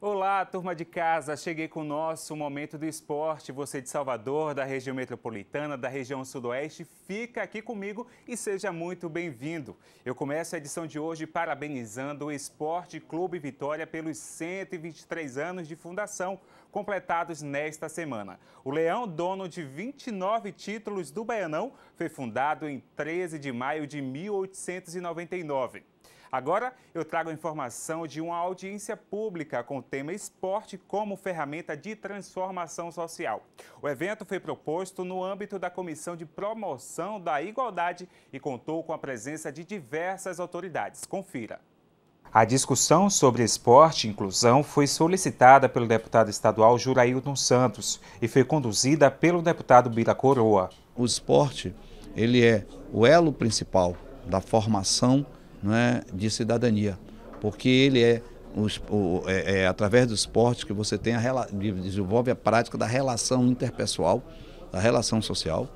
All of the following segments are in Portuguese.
Olá, turma de casa. Cheguei com o nosso momento do esporte. Você de Salvador, da região metropolitana, da região sudoeste, fica aqui comigo e seja muito bem-vindo. Eu começo a edição de hoje parabenizando o Esporte Clube Vitória pelos 123 anos de fundação completados nesta semana. O Leão, dono de 29 títulos do Baianão, foi fundado em 13 de maio de 1899. Agora eu trago a informação de uma audiência pública com o tema esporte como ferramenta de transformação social. O evento foi proposto no âmbito da Comissão de Promoção da Igualdade e contou com a presença de diversas autoridades. Confira. A discussão sobre esporte e inclusão foi solicitada pelo deputado estadual Jurailton Santos e foi conduzida pelo deputado Bira Coroa. O esporte ele é o elo principal da formação né, de cidadania, porque ele é, o, é, é, através do esporte que você tem a, desenvolve a prática da relação interpessoal, da relação social,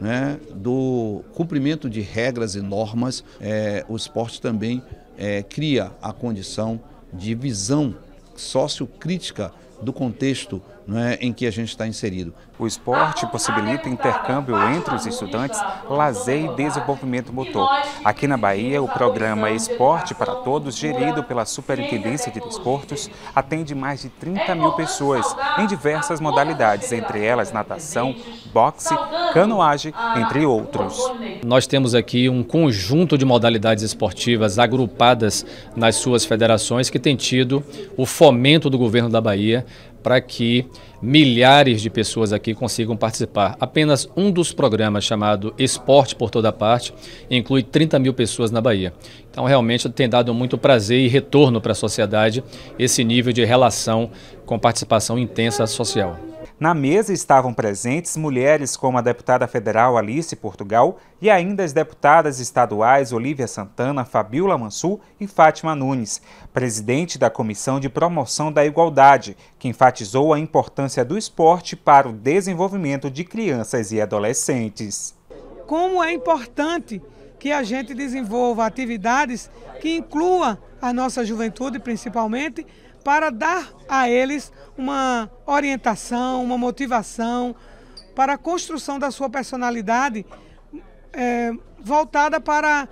né, do cumprimento de regras e normas. É, o esporte também é, cria a condição de visão sociocrítica do contexto né, em que a gente está inserido. O esporte possibilita intercâmbio entre os estudantes, lazer e desenvolvimento motor. Aqui na Bahia, o programa Esporte para Todos, gerido pela Superintendência de Desportos, atende mais de 30 mil pessoas em diversas modalidades, entre elas natação, boxe, canoagem, entre outros. Nós temos aqui um conjunto de modalidades esportivas agrupadas nas suas federações que tem tido o fomento do governo da Bahia para que milhares de pessoas aqui consigam participar. Apenas um dos programas, chamado Esporte por Toda Parte, inclui 30 mil pessoas na Bahia. Então, realmente tem dado muito prazer e retorno para a sociedade esse nível de relação com participação intensa social. Na mesa estavam presentes mulheres como a deputada federal Alice Portugal e ainda as deputadas estaduais Olivia Santana, Fabiola Mansur e Fátima Nunes, presidente da Comissão de Promoção da Igualdade, que enfatizou a importância do esporte para o desenvolvimento de crianças e adolescentes. Como é importante que a gente desenvolva atividades que inclua a nossa juventude, principalmente, para dar a eles uma orientação, uma motivação para a construção da sua personalidade é, voltada para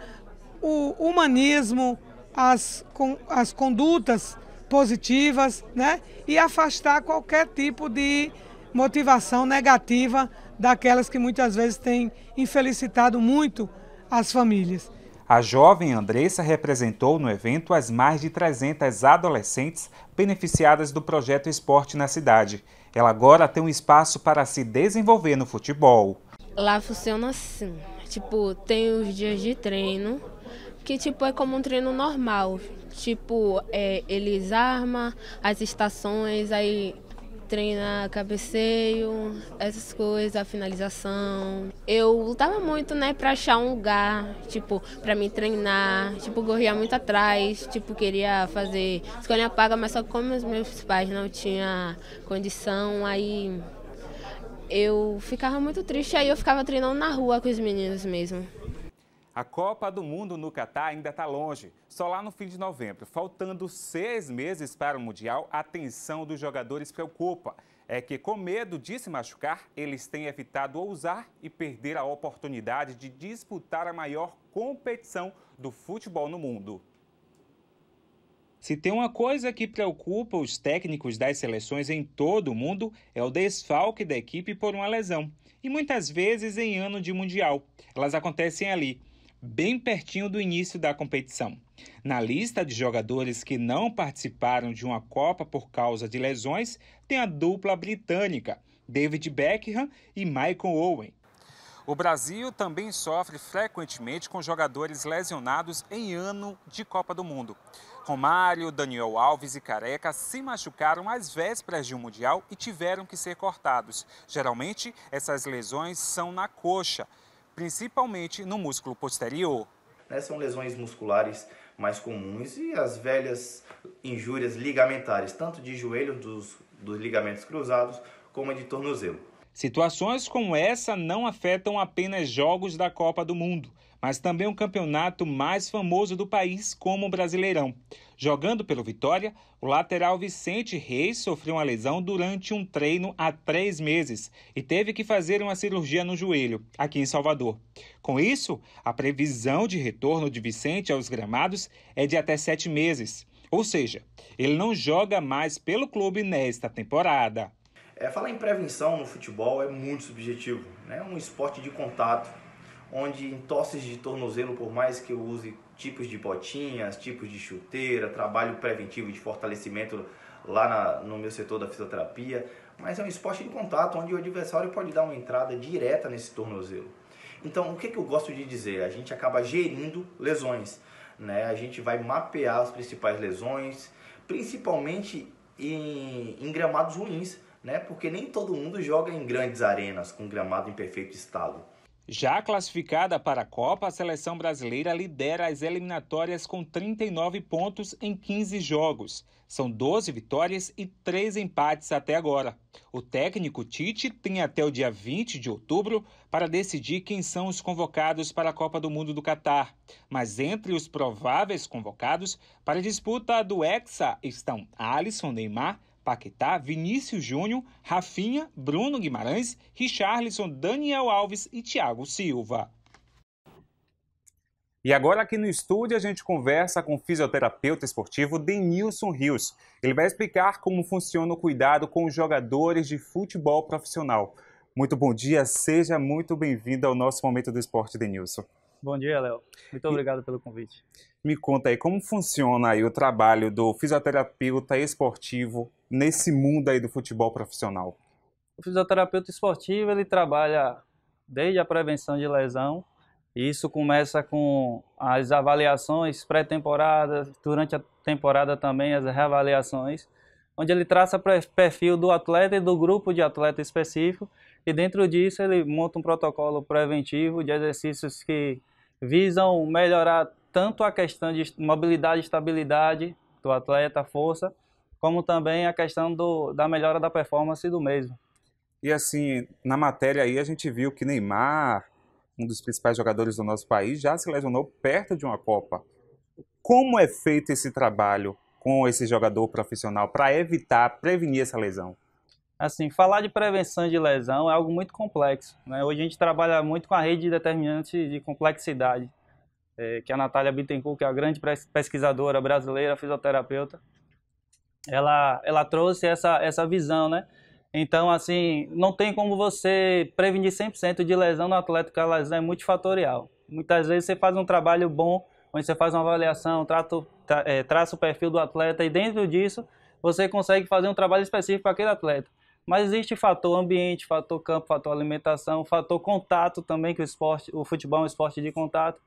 o humanismo, as, as condutas positivas, né? E afastar qualquer tipo de motivação negativa daquelas que muitas vezes têm infelicitado muito as famílias. A jovem Andressa representou no evento as mais de 300 adolescentes beneficiadas do projeto Esporte na cidade. Ela agora tem um espaço para se desenvolver no futebol. Lá funciona assim, tipo, tem os dias de treino, que tipo é como um treino normal. Tipo, é, eles armam as estações, aí treinar cabeceio, essas coisas, a finalização. Eu lutava muito, né, pra achar um lugar, tipo, pra me treinar, tipo, corria muito atrás, tipo, queria fazer escolha paga, mas só como os meus pais não tinham condição, aí eu ficava muito triste, aí eu ficava treinando na rua com os meninos mesmo. A Copa do Mundo no Catar ainda está longe. Só lá no fim de novembro, faltando seis meses para o Mundial, a atenção dos jogadores preocupa. É que, com medo de se machucar, eles têm evitado ousar e perder a oportunidade de disputar a maior competição do futebol no mundo. Se tem uma coisa que preocupa os técnicos das seleções em todo o mundo é o desfalque da equipe por uma lesão. E muitas vezes em ano de mundial. Elas acontecem ali bem pertinho do início da competição. Na lista de jogadores que não participaram de uma Copa por causa de lesões, tem a dupla britânica, David Beckham e Michael Owen. O Brasil também sofre frequentemente com jogadores lesionados em ano de Copa do Mundo. Romário, Daniel Alves e Careca se machucaram às vésperas de um Mundial e tiveram que ser cortados. Geralmente, essas lesões são na coxa principalmente no músculo posterior. Né, são lesões musculares mais comuns e as velhas injúrias ligamentares, tanto de joelho dos, dos ligamentos cruzados como de tornozelo. Situações como essa não afetam apenas jogos da Copa do Mundo, mas também o um campeonato mais famoso do país como o Brasileirão. Jogando pelo Vitória, o lateral Vicente Reis sofreu uma lesão durante um treino há três meses e teve que fazer uma cirurgia no joelho, aqui em Salvador. Com isso, a previsão de retorno de Vicente aos gramados é de até sete meses. Ou seja, ele não joga mais pelo clube nesta temporada. É, falar em prevenção no futebol é muito subjetivo, né? É um esporte de contato onde em tosses de tornozelo, por mais que eu use tipos de botinhas, tipos de chuteira, trabalho preventivo de fortalecimento lá na, no meu setor da fisioterapia, mas é um esporte de contato onde o adversário pode dar uma entrada direta nesse tornozelo. Então, o que, que eu gosto de dizer? A gente acaba gerindo lesões, né? A gente vai mapear as principais lesões, principalmente em, em gramados ruins, né? Porque nem todo mundo joga em grandes arenas com gramado em perfeito estado. Já classificada para a Copa, a seleção brasileira lidera as eliminatórias com 39 pontos em 15 jogos. São 12 vitórias e 3 empates até agora. O técnico Tite tem até o dia 20 de outubro para decidir quem são os convocados para a Copa do Mundo do Catar. Mas entre os prováveis convocados para a disputa do Hexa estão Alisson Neymar Paquetá, Vinícius Júnior, Rafinha, Bruno Guimarães, Richarlison, Daniel Alves e Thiago Silva. E agora aqui no estúdio a gente conversa com o fisioterapeuta esportivo Denilson Rios. Ele vai explicar como funciona o cuidado com os jogadores de futebol profissional. Muito bom dia, seja muito bem-vindo ao nosso Momento do Esporte, Denilson. Bom dia, Léo. Muito obrigado e... pelo convite. Me conta aí, como funciona aí o trabalho do fisioterapeuta esportivo nesse mundo aí do futebol profissional? O fisioterapeuta esportivo, ele trabalha desde a prevenção de lesão, e isso começa com as avaliações pré-temporada, durante a temporada também as reavaliações, onde ele traça o perfil do atleta e do grupo de atleta específico, e dentro disso ele monta um protocolo preventivo de exercícios que visam melhorar tanto a questão de mobilidade e estabilidade do atleta, força, como também a questão do, da melhora da performance do mesmo. E assim, na matéria aí a gente viu que Neymar, um dos principais jogadores do nosso país, já se lesionou perto de uma Copa. Como é feito esse trabalho com esse jogador profissional para evitar, prevenir essa lesão? Assim, falar de prevenção de lesão é algo muito complexo. Né? Hoje a gente trabalha muito com a rede de determinantes de complexidade, eh, é, que a Natália Bittencourt, que é a grande pesquisadora brasileira, fisioterapeuta, ela, ela trouxe essa, essa visão, né? Então, assim, não tem como você prevenir 100% de lesão no atleta, porque a lesão é multifatorial. Muitas vezes você faz um trabalho bom, onde você faz uma avaliação, trato, tra, é, traça o perfil do atleta, e dentro disso você consegue fazer um trabalho específico para aquele atleta. Mas existe fator ambiente, fator campo, fator alimentação, fator contato também, que o esporte, o futebol é um esporte de contato.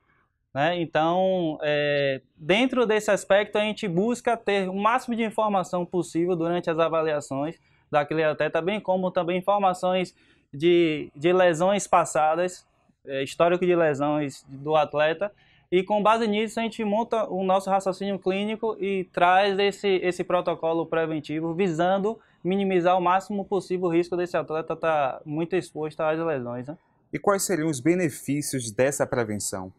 Né? Então, é, dentro desse aspecto, a gente busca ter o máximo de informação possível durante as avaliações daquele atleta, tá bem como também informações de, de lesões passadas, é, histórico de lesões do atleta, e com base nisso a gente monta o nosso raciocínio clínico e traz esse, esse protocolo preventivo visando minimizar o máximo possível o risco desse atleta estar tá muito exposto às lesões. Né? E quais seriam os benefícios dessa prevenção?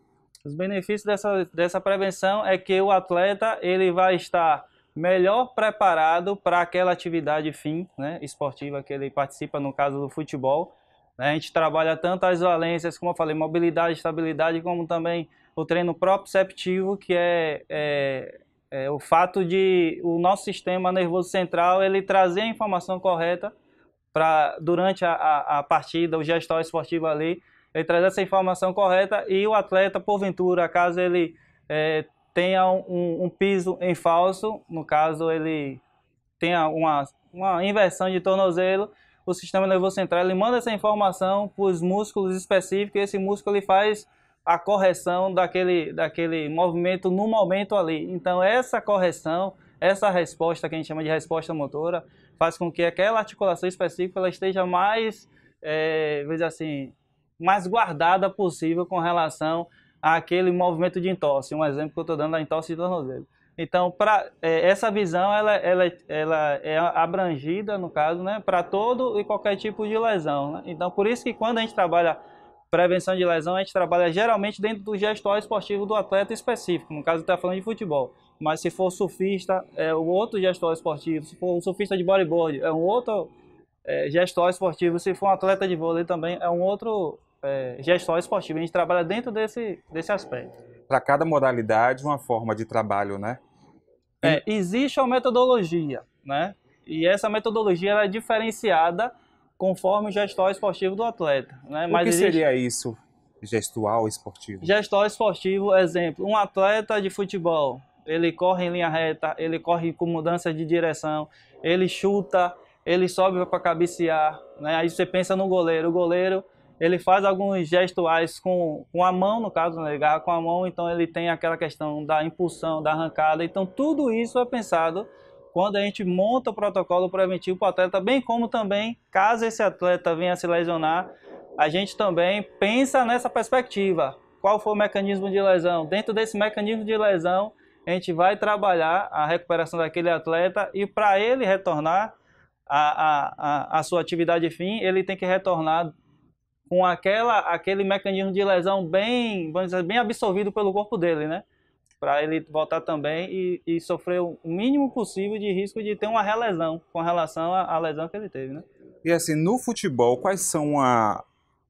Os benefícios dessa, dessa prevenção é que o atleta ele vai estar melhor preparado para aquela atividade fim né, esportiva que ele participa, no caso do futebol. A gente trabalha tanto as valências, como eu falei, mobilidade, estabilidade, como também o treino proprioceptivo, que é, é, é o fato de o nosso sistema nervoso central ele trazer a informação correta para durante a, a, a, partida, o gestor esportivo ali, ele traz essa informação correta e o atleta, porventura, caso ele é, tenha um, um, piso em falso, no caso ele tenha uma, uma inversão de tornozelo, o sistema nervoso central ele manda essa informação para os músculos específicos e esse músculo ele faz a correção daquele, daquele movimento no momento ali. Então essa correção, essa resposta que a gente chama de resposta motora, faz com que aquela articulação específica ela esteja mais, é, vamos dizer assim, mais guardada possível com relação àquele movimento de entorse. Um exemplo que eu estou dando da é entorse de tornozelo. Então, pra, é, essa visão ela, ela, ela é abrangida, no caso, né, para todo e qualquer tipo de lesão. Né? Então, por isso que quando a gente trabalha prevenção de lesão, a gente trabalha geralmente dentro do gestor esportivo do atleta específico. No caso, está falando de futebol. Mas se for surfista, é um outro gestor esportivo. Se for um surfista de bodyboard, é um outro é, gestor esportivo. Se for um atleta de vôlei também, é um outro é, esportivo A gente trabalha dentro desse, desse aspecto. Para cada modalidade, uma forma de trabalho, né? É, existe uma metodologia, né? E essa metodologia é diferenciada conforme o gestor esportivo do atleta. Né? O Mas que existe... seria isso, gestual esportivo? Gestor esportivo, exemplo, um atleta de futebol, ele corre em linha reta, ele corre com mudança de direção, ele chuta, ele sobe para cabecear. Né? Aí você pensa no goleiro, o goleiro ele faz alguns gestuais com, com a mão, no caso, né, com a mão, então ele tem aquela questão da impulsão, da arrancada. Então tudo isso é pensado quando a gente monta o protocolo preventivo para o atleta, bem como também, caso esse atleta venha se lesionar, a gente também pensa nessa perspectiva. Qual foi o mecanismo de lesão? Dentro desse mecanismo de lesão, a gente vai trabalhar a recuperação daquele atleta e para ele retornar a a à sua atividade fim, ele tem que retornar com aquela, aquele mecanismo de lesão bem, vamos dizer, bem absorvido pelo corpo dele, né? Para ele voltar também e, e, sofrer o mínimo possível de risco de ter uma relesão com relação à, lesão que ele teve, né? E assim, no futebol, quais são a,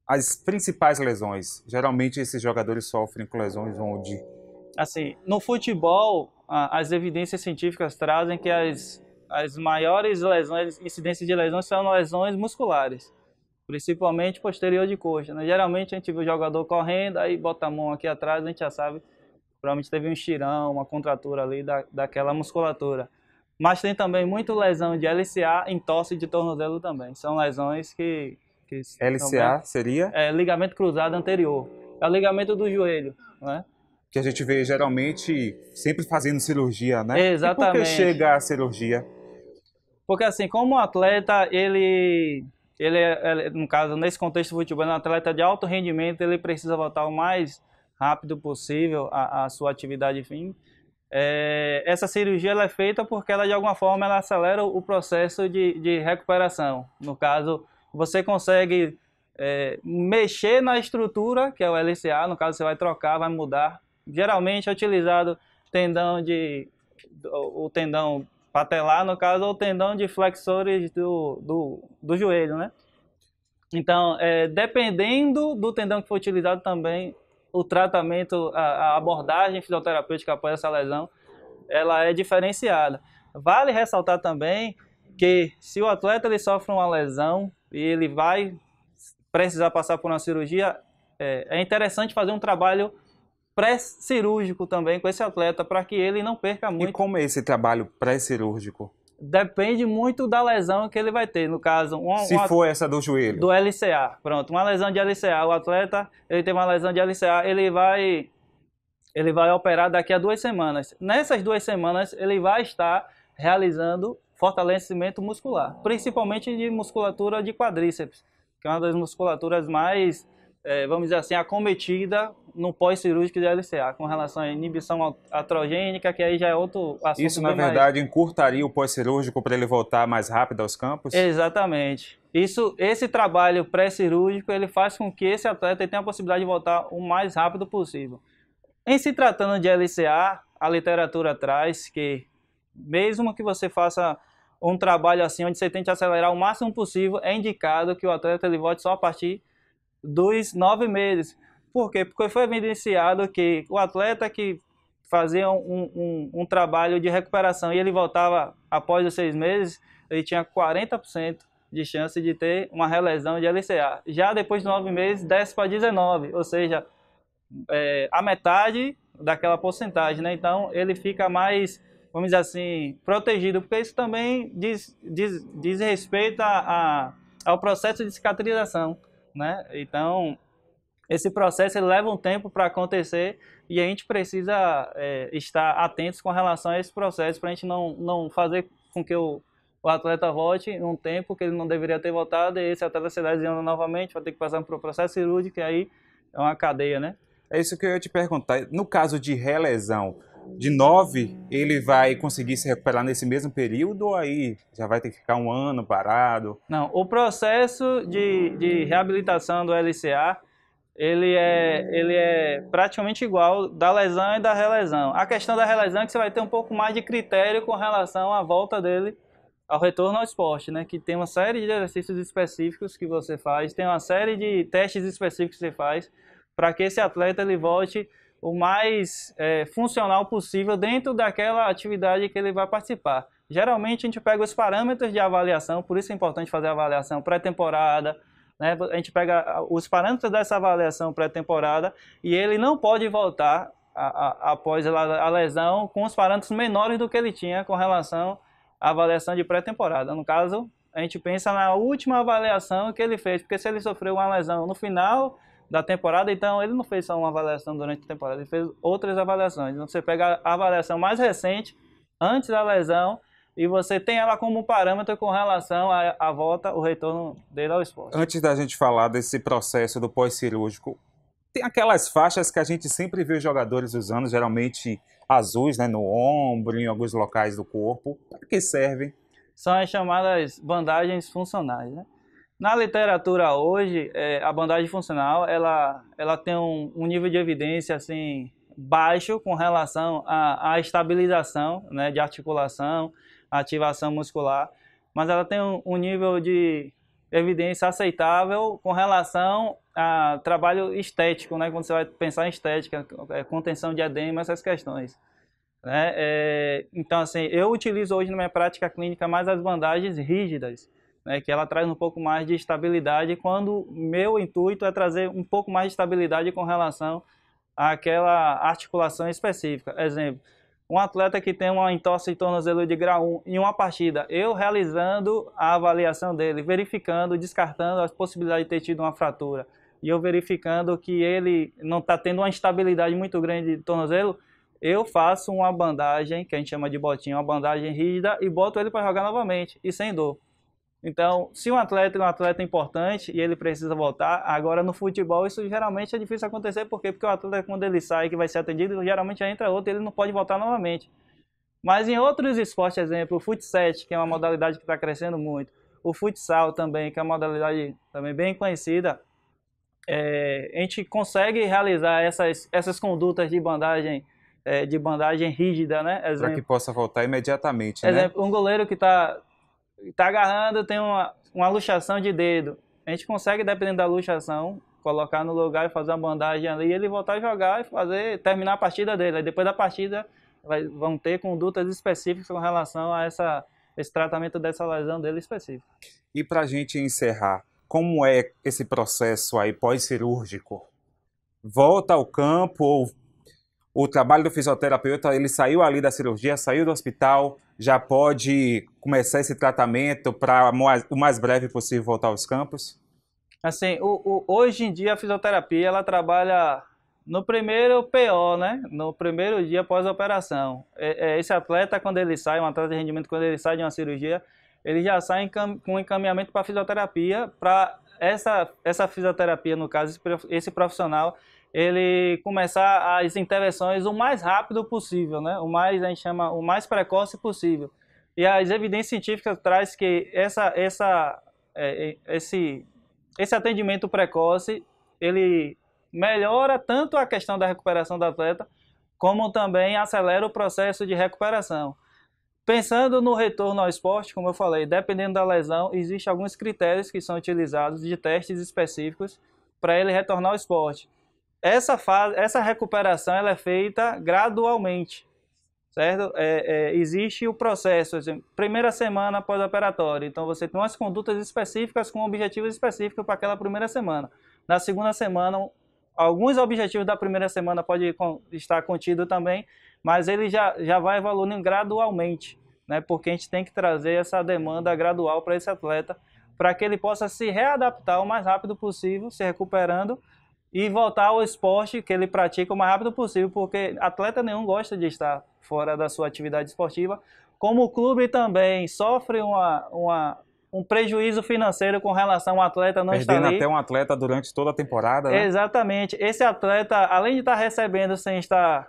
as principais lesões? Geralmente esses jogadores sofrem com lesões onde? Assim, no futebol, as evidências científicas trazem que as, as maiores lesões, incidências de lesões são lesões musculares principalmente posterior de coxa. Né? Geralmente a gente vê o jogador correndo, aí bota a mão aqui atrás, a gente já sabe, provavelmente teve um estirão, uma contratura ali da, daquela musculatura. Mas tem também muito lesão de LCA em tosse de tornozelo também. São lesões que... que LCA seria? É, ligamento cruzado anterior. É o ligamento do joelho, né? que a gente vê geralmente sempre fazendo cirurgia, né? Exatamente. E por que chega a cirurgia? Porque assim, como o atleta, ele ele, é, no caso, nesse contexto futebol, é um atleta de alto rendimento, ele precisa voltar o mais rápido possível à, sua atividade fim. É, essa cirurgia ela é feita porque ela, de alguma forma, ela acelera o processo de, de recuperação. No caso, você consegue é, mexer na estrutura, que é o LCA, no caso você vai trocar, vai mudar. Geralmente é utilizado tendão de o tendão patelar, no caso, é o tendão de flexores do, do, do joelho, né? Então, é, dependendo do tendão que for utilizado também, o tratamento, a, a abordagem fisioterapêutica após essa lesão, ela é diferenciada. Vale ressaltar também que se o atleta ele sofre uma lesão e ele vai precisar passar por uma cirurgia, é, é interessante fazer um trabalho pré-cirúrgico também com esse atleta para que ele não perca muito. E como é esse trabalho pré-cirúrgico? Depende muito da lesão que ele vai ter. No caso, um, se um for essa do joelho, do LCA, pronto, uma lesão de LCA. O atleta ele tem uma lesão de LCA, ele vai ele vai operar daqui a duas semanas. Nessas duas semanas ele vai estar realizando fortalecimento muscular, principalmente de musculatura de quadríceps, que é uma das musculaturas mais é, vamos dizer assim, acometida no pós-cirúrgico de LCA, com relação à inibição atrogênica, que aí já é outro assunto. Isso, na verdade, mais... encurtaria o pós-cirúrgico para ele voltar mais rápido aos campos? Exatamente. Isso, esse trabalho pré-cirúrgico, ele faz com que esse atleta tenha a possibilidade de voltar o mais rápido possível. Em se tratando de LCA, a literatura traz que, mesmo que você faça um trabalho assim, onde você tente acelerar o máximo possível, é indicado que o atleta ele volte só a partir dos nove meses. Por quê? Porque foi evidenciado que o atleta que fazia um, um, um trabalho de recuperação e ele voltava após os seis meses, ele tinha 40% de chance de ter uma relesão de LCA. Já depois de nove meses, desce para 19, ou seja, é, a metade daquela porcentagem, né? Então ele fica mais, vamos dizer assim, protegido, porque isso também diz, diz, diz respeito a, a, ao processo de cicatrização né? Então, esse processo leva um tempo para acontecer e a gente precisa é, estar atentos com relação a esse processo para a gente não, não fazer com que o, o atleta volte num tempo que ele não deveria ter voltado e esse atleta se lesionando novamente, vai ter que passar por um processo cirúrgico e aí é uma cadeia, né? É isso que eu ia te perguntar. No caso de relesão, de 9 ele vai conseguir se recuperar nesse mesmo período ou aí já vai ter que ficar um ano parado? Não, o processo de, de reabilitação do LCA ele é, ele é praticamente igual da lesão e da relesão. A questão da relesão é que você vai ter um pouco mais de critério com relação à volta dele ao retorno ao esporte, né? Que tem uma série de exercícios específicos que você faz, tem uma série de testes específicos que você faz para que esse atleta ele volte o mais é, funcional possível dentro daquela atividade que ele vai participar. Geralmente a gente pega os parâmetros de avaliação, por isso é importante fazer a avaliação pré-temporada. Né? A gente pega os parâmetros dessa avaliação pré-temporada e ele não pode voltar a, a, após a lesão com os parâmetros menores do que ele tinha com relação à avaliação de pré-temporada. No caso, a gente pensa na última avaliação que ele fez, porque se ele sofreu uma lesão no final da temporada, então ele não fez só uma avaliação durante a temporada, ele fez outras avaliações. Então você pega a avaliação mais recente, antes da lesão, e você tem ela como parâmetro com relação à, à volta, o retorno dele ao esporte. Antes da gente falar desse processo do pós-cirúrgico, tem aquelas faixas que a gente sempre vê os jogadores usando, geralmente azuis, né, no ombro, em alguns locais do corpo. Para que servem? São as chamadas bandagens funcionais, né? Na literatura hoje, é, a bandagem funcional ela, ela tem um, um, nível de evidência assim baixo com relação à, à estabilização né, de articulação, ativação muscular, mas ela tem um, um nível de evidência aceitável com relação a trabalho estético, né? Quando você vai pensar em estética, é, contenção de edema, essas questões. Né? É, então, assim, eu utilizo hoje na minha prática clínica mais as bandagens rígidas, né, que ela traz um pouco mais de estabilidade, quando meu intuito é trazer um pouco mais de estabilidade com relação àquela articulação específica. Exemplo, um atleta que tem uma entorse de tornozelo de grau 1 em uma partida, eu realizando a avaliação dele, verificando, descartando as possibilidades de ter tido uma fratura, e eu verificando que ele não está tendo uma instabilidade muito grande de tornozelo, eu faço uma bandagem, que a gente chama de botinha, uma bandagem rígida, e boto ele para jogar novamente, e sem dor. Então, se um atleta é um atleta importante e ele precisa voltar, agora no futebol isso geralmente é difícil acontecer, por quê? Porque o atleta, quando ele sai que vai ser atendido, geralmente já entra outro e ele não pode voltar novamente. Mas em outros esportes, exemplo, o futsal, que é uma modalidade que está crescendo muito, o futsal também, que é uma modalidade também bem conhecida, é, a gente consegue realizar essas, essas condutas de bandagem é, de bandagem rígida, né? Para que possa voltar imediatamente, né? Exemplo, um goleiro que está Está agarrando, tem uma, uma luxação de dedo. A gente consegue, dependendo da luxação, colocar no lugar e fazer uma bandagem ali e ele voltar a jogar e fazer, terminar a partida dele. Aí depois da partida vai, vão ter condutas específicas com relação a essa, esse tratamento dessa lesão dele específica. E para a gente encerrar, como é esse processo aí pós-cirúrgico? Volta ao campo ou o trabalho do fisioterapeuta, ele saiu ali da cirurgia, saiu do hospital, já pode começar esse tratamento para o mais breve possível voltar aos campos? Assim, o, o, hoje em dia a fisioterapia ela trabalha no primeiro PO, né? No primeiro dia após a operação. É, é, esse atleta, quando ele sai, um atleta de rendimento, quando ele sai de uma cirurgia, ele já sai com encaminhamento para fisioterapia, para essa, essa fisioterapia, no caso, esse profissional, ele começar as intervenções o mais rápido possível, né? O mais a gente chama o mais precoce possível. E as evidências científicas traz que essa essa é, é, esse esse atendimento precoce ele melhora tanto a questão da recuperação do atleta como também acelera o processo de recuperação. Pensando no retorno ao esporte, como eu falei, dependendo da lesão, existem alguns critérios que são utilizados de testes específicos para ele retornar ao esporte. Essa fase, essa recuperação, ela é feita gradualmente, certo? É, é, existe o processo, exemplo, assim, primeira semana pós-operatório. Então você tem umas condutas específicas com objetivos específicos para aquela primeira semana. Na segunda semana, alguns objetivos da primeira semana pode estar contido também, mas ele já, já vai evoluindo gradualmente, né? Porque a gente tem que trazer essa demanda gradual para esse atleta, para que ele possa se readaptar o mais rápido possível, se recuperando e voltar ao esporte que ele pratica o mais rápido possível, porque atleta nenhum gosta de estar fora da sua atividade esportiva. Como o clube também sofre uma, uma um prejuízo financeiro com relação ao atleta não Perdendo estar ali. até um atleta durante toda a temporada. Né? Exatamente. Esse atleta, além de estar recebendo sem estar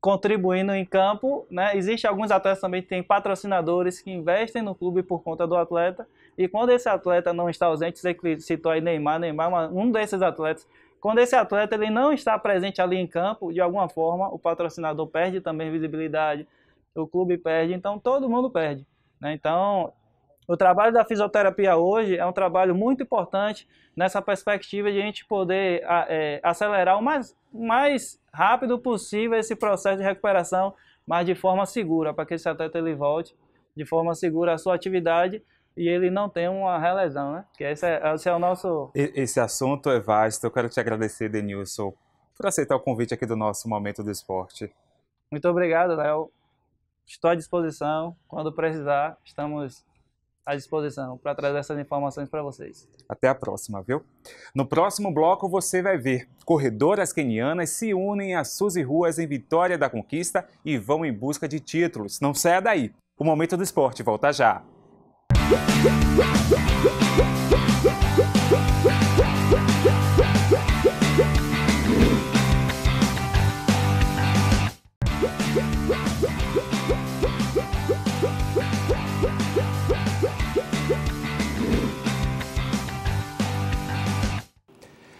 contribuindo em campo, né? Existem alguns atletas também que têm patrocinadores que investem no clube por conta do atleta. E quando esse atleta não está ausente, você citou aí Neymar, Neymar, é um desses atletas quando esse atleta ele não está presente ali em campo, de alguma forma, o patrocinador perde também visibilidade, o clube perde, então todo mundo perde. Né? Então, o trabalho da fisioterapia hoje é um trabalho muito importante nessa perspectiva de a gente poder é, acelerar o mais, mais rápido possível esse processo de recuperação, mas de forma segura, para que esse atleta ele volte de forma segura à sua atividade e ele não tem uma relesão, né? Que esse é, esse é o nosso. Esse assunto é vasto. Eu quero te agradecer, Denilson, por aceitar o convite aqui do nosso Momento do Esporte. Muito obrigado, Léo. Estou à disposição. Quando precisar, estamos à disposição para trazer essas informações para vocês. Até a próxima, viu? No próximo bloco você vai ver corredoras quenianas se unem a Suzy Ruas em Vitória da Conquista e vão em busca de títulos. Não saia daí. O momento do esporte volta já.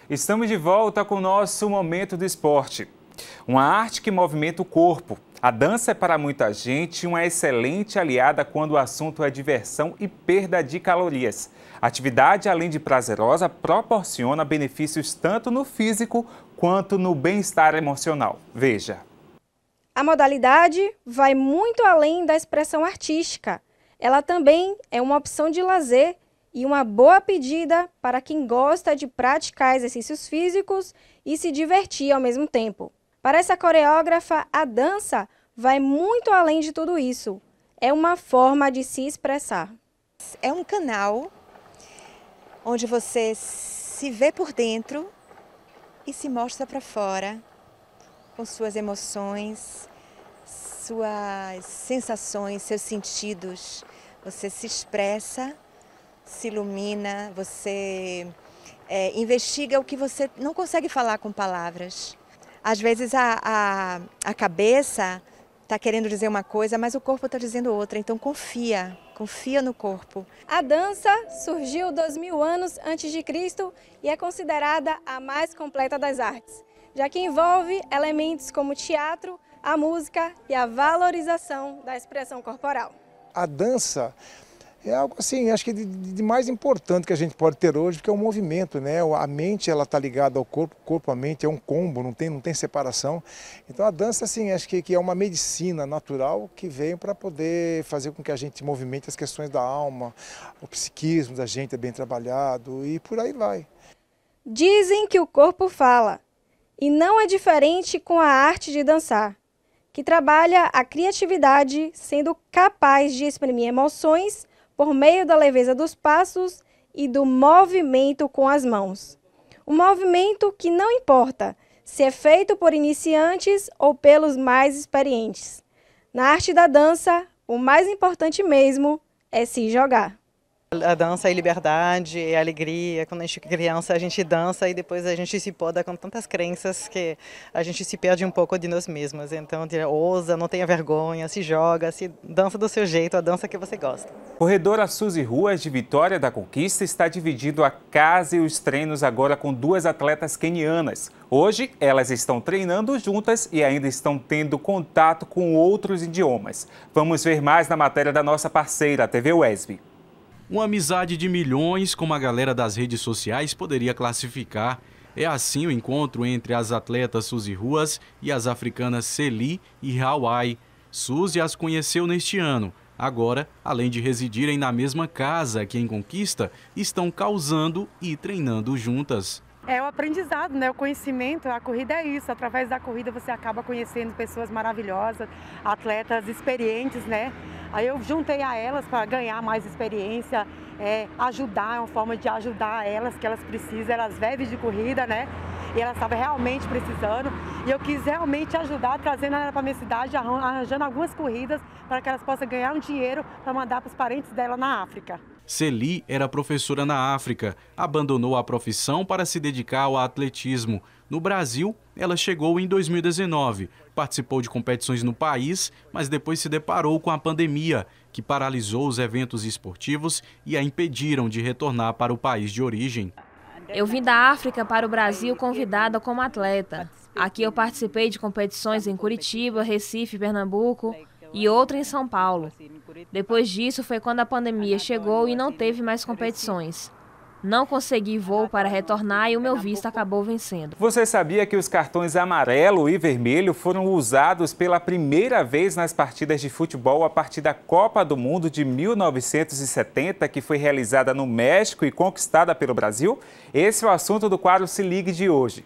Estamos de volta com o nosso Momento do Esporte. Uma arte que movimenta o corpo, a dança é para muita gente uma excelente aliada quando o assunto é diversão e perda de calorias. A atividade, além de prazerosa, proporciona benefícios tanto no físico quanto no bem-estar emocional. Veja. A modalidade vai muito além da expressão artística. Ela também é uma opção de lazer e uma boa pedida para quem gosta de praticar exercícios físicos e se divertir ao mesmo tempo. Para essa coreógrafa, a dança vai muito além de tudo isso. É uma forma de se expressar. É um canal onde você se vê por dentro e se mostra para fora com suas emoções, suas sensações, seus sentidos. Você se expressa, se ilumina, você é, investiga o que você não consegue falar com palavras. Às vezes a, a, a cabeça está querendo dizer uma coisa, mas o corpo está dizendo outra. Então confia, confia no corpo. A dança surgiu dois mil anos antes de Cristo e é considerada a mais completa das artes, já que envolve elementos como teatro, a música e a valorização da expressão corporal. A dança é algo assim, acho que de, de, mais importante que a gente pode ter hoje, que é o movimento, né? A mente ela está ligada ao corpo, o corpo à mente é um combo, não tem, não tem separação. Então a dança, assim, acho que, que é uma medicina natural que vem para poder fazer com que a gente movimente as questões da alma, o psiquismo da gente é bem trabalhado e por aí vai. Dizem que o corpo fala, e não é diferente com a arte de dançar que trabalha a criatividade, sendo capaz de exprimir emoções por meio da leveza dos passos e do movimento com as mãos. Um movimento que não importa se é feito por iniciantes ou pelos mais experientes. Na arte da dança, o mais importante mesmo é se jogar. A dança é liberdade, é alegria. Quando a gente é criança, a gente dança e depois a gente se poda com tantas crenças que a gente se perde um pouco de nós mesmos. Então, ousa, não tenha vergonha, se joga, se dança do seu jeito, a dança que você gosta. Corredora Suzy Ruas de Vitória da Conquista está dividido a casa e os treinos agora com duas atletas quenianas. Hoje, elas estão treinando juntas e ainda estão tendo contato com outros idiomas. Vamos ver mais na matéria da nossa parceira, a TV Wesby. Uma amizade de milhões, como a galera das redes sociais poderia classificar. É assim o encontro entre as atletas Suzy Ruas e as africanas Celi e Hawaii. Suzy as conheceu neste ano. Agora, além de residirem na mesma casa que em Conquista, estão causando e treinando juntas. É o aprendizado, né? O conhecimento, a corrida é isso. Através da corrida você acaba conhecendo pessoas maravilhosas, atletas experientes, né? Aí eu juntei a elas para ganhar mais experiência, é, ajudar, é uma forma de ajudar elas que elas precisam, elas vivem de corrida, né? E elas estavam realmente precisando. E eu quis realmente ajudar, trazendo ela para minha cidade, arranjando algumas corridas para que elas possam ganhar um dinheiro para mandar para os parentes dela na África. Celi era professora na África, abandonou a profissão para se dedicar ao atletismo. No Brasil, ela chegou em 2019, participou de competições no país, mas depois se deparou com a pandemia, que paralisou os eventos esportivos e a impediram de retornar para o país de origem. Eu vim da África para o Brasil convidada como atleta. Aqui eu participei de competições em Curitiba, Recife, Pernambuco e outra em São Paulo. Depois disso foi quando a pandemia chegou e não teve mais competições. Não consegui voo para retornar e o meu visto acabou vencendo. Você sabia que os cartões amarelo e vermelho foram usados pela primeira vez nas partidas de futebol a partir da Copa do Mundo de 1970, que foi realizada no México e conquistada pelo Brasil? Esse é o assunto do quadro Se Ligue de hoje.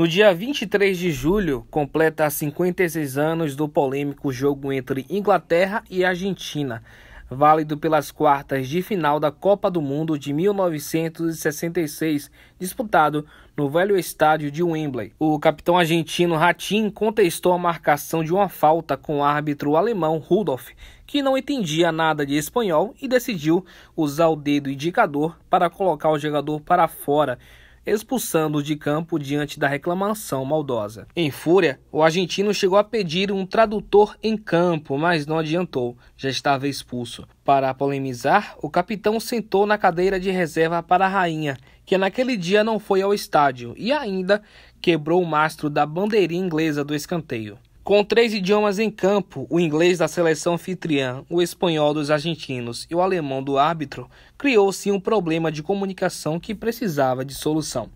No dia 23 de julho, completa 56 anos do polêmico jogo entre Inglaterra e Argentina, válido pelas quartas de final da Copa do Mundo de 1966, disputado no velho estádio de Wembley. O capitão argentino Ratin contestou a marcação de uma falta com o árbitro alemão Rudolf, que não entendia nada de espanhol e decidiu usar o dedo indicador para colocar o jogador para fora expulsando-o de campo diante da reclamação maldosa. Em fúria, o argentino chegou a pedir um tradutor em campo, mas não adiantou, já estava expulso. Para polemizar, o capitão sentou na cadeira de reserva para a rainha, que naquele dia não foi ao estádio e ainda quebrou o mastro da bandeirinha inglesa do escanteio. Com três idiomas em campo, o inglês da seleção anfitriã, o espanhol dos argentinos e o alemão do árbitro, criou-se um problema de comunicação que precisava de solução.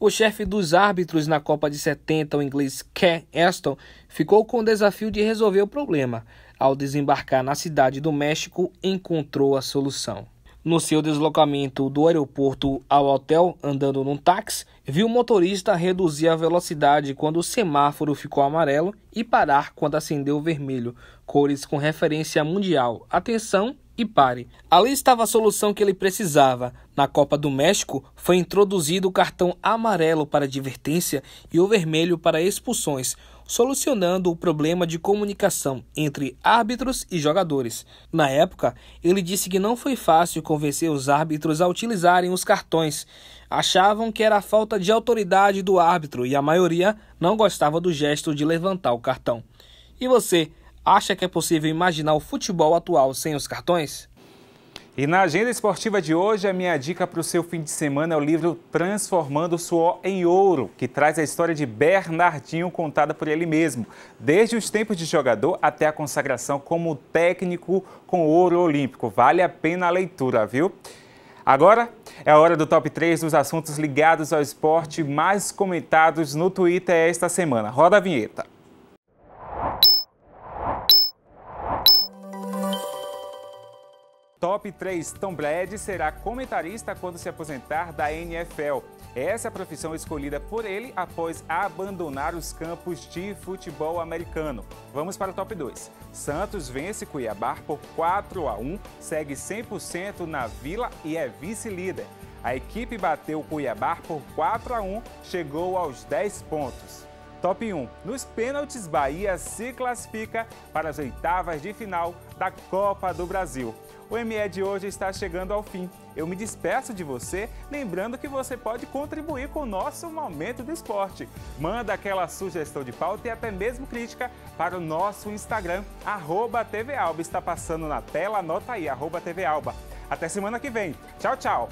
O chefe dos árbitros na Copa de 70, o inglês Ke Aston, ficou com o desafio de resolver o problema. Ao desembarcar na cidade do México, encontrou a solução. No seu deslocamento do aeroporto ao hotel, andando num táxi, viu o motorista reduzir a velocidade quando o semáforo ficou amarelo e parar quando acendeu o vermelho, cores com referência mundial. Atenção e pare. Ali estava a solução que ele precisava. Na Copa do México, foi introduzido o cartão amarelo para advertência e o vermelho para expulsões solucionando o problema de comunicação entre árbitros e jogadores. Na época, ele disse que não foi fácil convencer os árbitros a utilizarem os cartões. Achavam que era a falta de autoridade do árbitro e a maioria não gostava do gesto de levantar o cartão. E você, acha que é possível imaginar o futebol atual sem os cartões? E na agenda esportiva de hoje, a minha dica para o seu fim de semana é o livro Transformando o Suor em Ouro, que traz a história de Bernardinho contada por ele mesmo, desde os tempos de jogador até a consagração como técnico com ouro olímpico. Vale a pena a leitura, viu? Agora é a hora do top 3 dos assuntos ligados ao esporte mais comentados no Twitter esta semana. Roda a vinheta. top 3. Tom Brady será comentarista quando se aposentar da NFL. Essa é a profissão escolhida por ele após abandonar os campos de futebol americano. Vamos para o top 2. Santos vence Cuiabá por 4 a 1, segue 100% na Vila e é vice-líder. A equipe bateu Cuiabá por 4 a 1, chegou aos 10 pontos. Top 1. Nos pênaltis, Bahia se classifica para as oitavas de final da Copa do Brasil. O ME de hoje está chegando ao fim. Eu me despeço de você, lembrando que você pode contribuir com o nosso momento do esporte. Manda aquela sugestão de pauta e até mesmo crítica para o nosso Instagram, arroba TV Alba. Está passando na tela, anota aí, arroba TV Alba. Até semana que vem. Tchau, tchau!